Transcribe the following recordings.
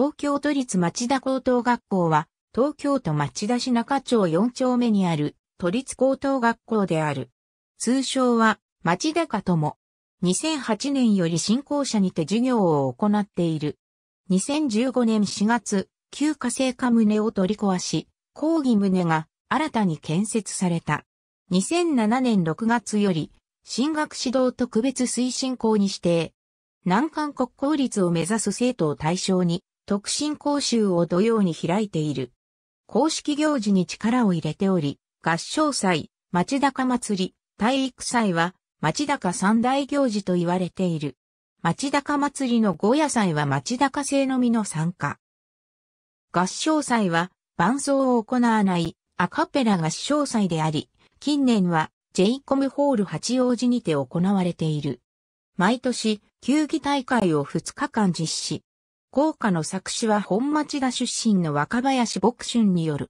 東京都立町田高等学校は、東京都町田市中町4丁目にある都立高等学校である。通称は、町田かとも。2008年より新校舎にて授業を行っている。2015年4月、旧火星化棟を取り壊し、講義棟が新たに建設された。2007年6月より、進学指導特別推進校に指定。難関国公立を目指す生徒を対象に、特進講習を土曜に開いている。公式行事に力を入れており、合唱祭、町高祭り、体育祭は、町高三大行事と言われている。町高祭りの五夜祭は町高製のみの参加。合唱祭は、伴奏を行わないアカペラ合唱祭であり、近年は j コムホール八王子にて行われている。毎年、球技大会を2日間実施。校歌の作詞は本町田出身の若林牧春による。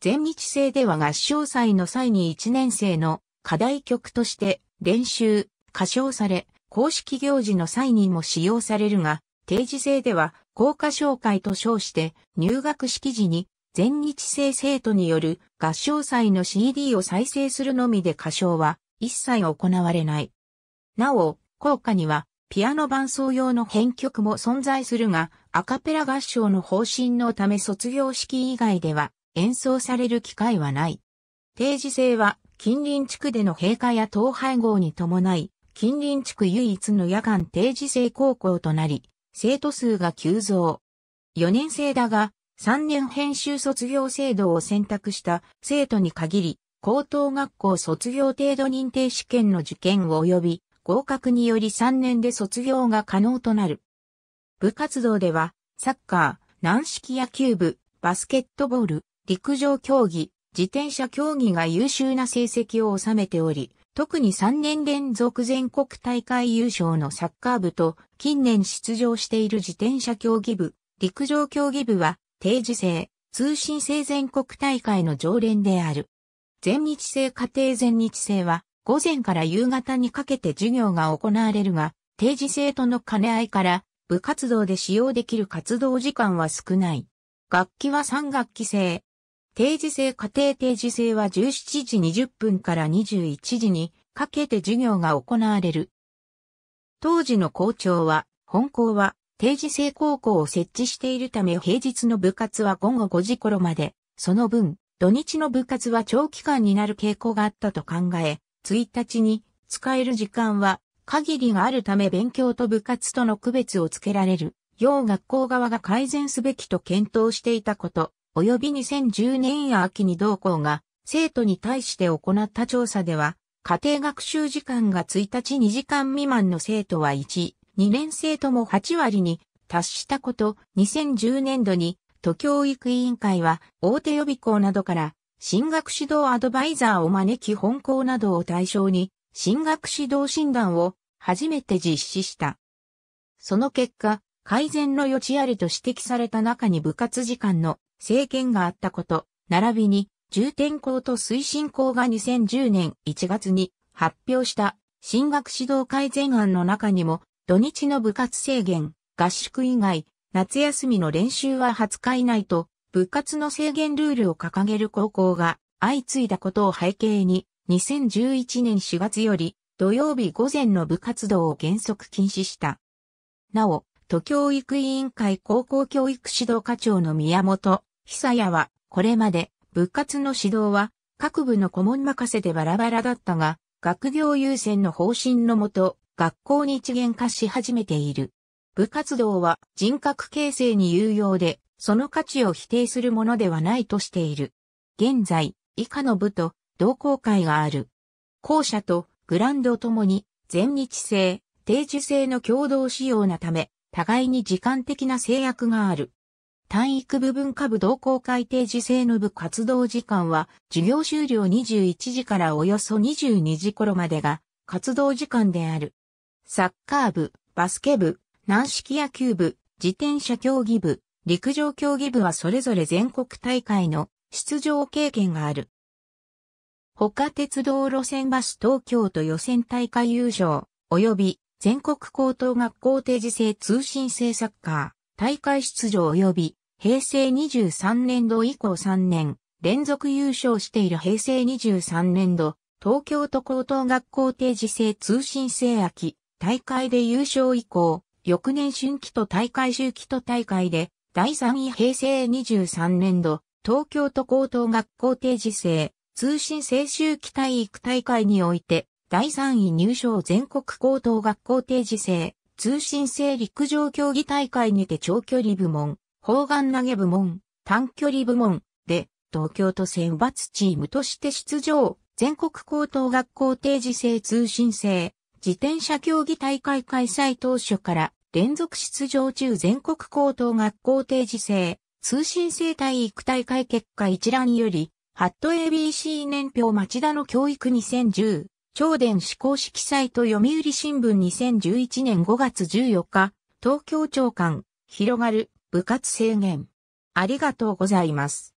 全日制では合唱祭の際に1年生の課題曲として練習、歌唱され、公式行事の際にも使用されるが、定時制では校歌紹介と称して入学式時に全日制生徒による合唱祭の CD を再生するのみで歌唱は一切行われない。なお、校歌にはピアノ伴奏用の編曲も存在するが、アカペラ合唱の方針のため卒業式以外では演奏される機会はない。定時制は近隣地区での閉会や統廃合に伴い、近隣地区唯一の夜間定時制高校となり、生徒数が急増。4年生だが、3年編集卒業制度を選択した生徒に限り、高等学校卒業程度認定試験の受験及び合格により3年で卒業が可能となる。部活動では、サッカー、軟式野球部、バスケットボール、陸上競技、自転車競技が優秀な成績を収めており、特に3年連続全国大会優勝のサッカー部と近年出場している自転車競技部、陸上競技部は定時制、通信制全国大会の常連である。全日制家庭全日制は午前から夕方にかけて授業が行われるが、定時制との兼ね合いから、部活動で使用できる活動時間は少ない。楽器は3学期制。定時制家庭定時制は17時20分から21時にかけて授業が行われる。当時の校長は、本校は定時制高校を設置しているため平日の部活は午後5時頃まで、その分、土日の部活は長期間になる傾向があったと考え、1日に使える時間は限りがあるため勉強と部活との区別をつけられる、要学校側が改善すべきと検討していたこと、及び2010年秋に同校が生徒に対して行った調査では、家庭学習時間が1日2時間未満の生徒は1、2年生とも8割に達したこと、2010年度に都教育委員会は大手予備校などから進学指導アドバイザーを招き本校などを対象に、進学指導診断を初めて実施した。その結果、改善の余地ありと指摘された中に部活時間の制限があったこと、並びに、重点校と推進校が2010年1月に発表した進学指導改善案の中にも、土日の部活制限、合宿以外、夏休みの練習は20日以内と部活の制限ルールを掲げる高校が相次いだことを背景に、2011年4月より土曜日午前の部活動を原則禁止した。なお、都教育委員会高校教育指導課長の宮本久也は、これまで部活の指導は各部の顧問任せでバラバラだったが、学業優先の方針のもと、学校に一元化し始めている。部活動は人格形成に有用で、その価値を否定するものではないとしている。現在、以下の部と同好会がある。校舎とグランドともに全日制、定時制の共同使用なため、互いに時間的な制約がある。体育部分下部同好会定時制の部活動時間は、授業終了21時からおよそ22時頃までが活動時間である。サッカー部、バスケ部、軟式野球部、自転車競技部、陸上競技部はそれぞれ全国大会の出場経験がある。他鉄道路線バス東京都予選大会優勝、及び全国高等学校定時制通信制サッカー、大会出場及び平成23年度以降3年連続優勝している平成23年度、東京都高等学校定時制通信制秋、大会で優勝以降、翌年春季と大会周季と大会で第3位平成23年度、東京都高等学校定時制、通信制春期体育大会において、第3位入賞全国高等学校定時制、通信制陸上競技大会にて長距離部門、砲丸投げ部門、短距離部門で、東京都選抜チームとして出場、全国高等学校定時制通信制、自転車競技大会開催当初から、連続出場中全国高等学校定時制、通信制体育大会結果一覧より、ハット ABC 年表町田の教育2010、超電子公式サイト読売新聞2011年5月14日、東京長官、広がる、部活制限。ありがとうございます。